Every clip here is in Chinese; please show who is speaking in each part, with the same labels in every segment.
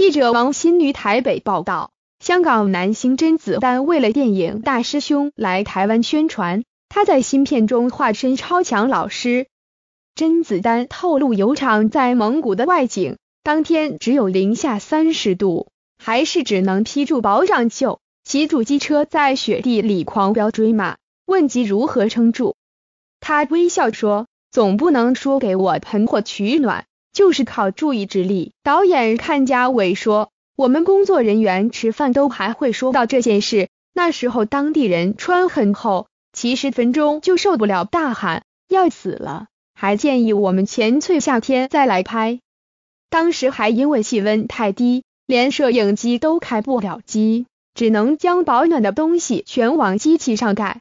Speaker 1: 记者王新于台北报道，香港男星甄子丹为了电影《大师兄》来台湾宣传，他在新片中化身超强老师。甄子丹透露有场在蒙古的外景，当天只有零下三十度，还是只能披住保长袖，骑住机车在雪地里狂飙追马。问及如何撑住，他微笑说：“总不能说给我盆火取暖。”就是靠注意之力。导演看家伟说，我们工作人员吃饭都还会说到这件事。那时候当地人穿很厚，七十分钟就受不了大喊要死了。还建议我们前翠夏天再来拍。当时还因为气温太低，连摄影机都开不了机，只能将保暖的东西全往机器上盖。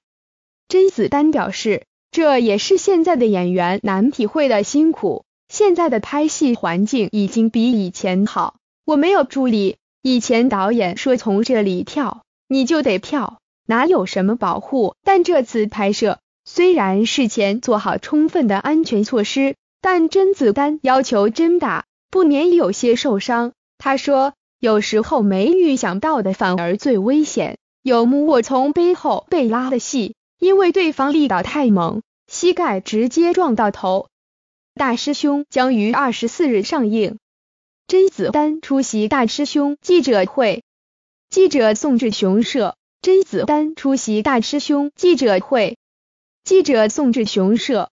Speaker 1: 甄子丹表示，这也是现在的演员难体会的辛苦。现在的拍戏环境已经比以前好，我没有助理。以前导演说从这里跳，你就得跳，哪有什么保护？但这次拍摄，虽然事前做好充分的安全措施，但甄子丹要求真打，不免有些受伤。他说，有时候没预想到的反而最危险。有幕我从背后被拉的戏，因为对方力道太猛，膝盖直接撞到头。《大师兄》将于二十四日上映，甄子丹出席《大师兄》记者会。记者宋志雄摄。甄子丹出席《大师兄》记者会。记者宋志雄摄。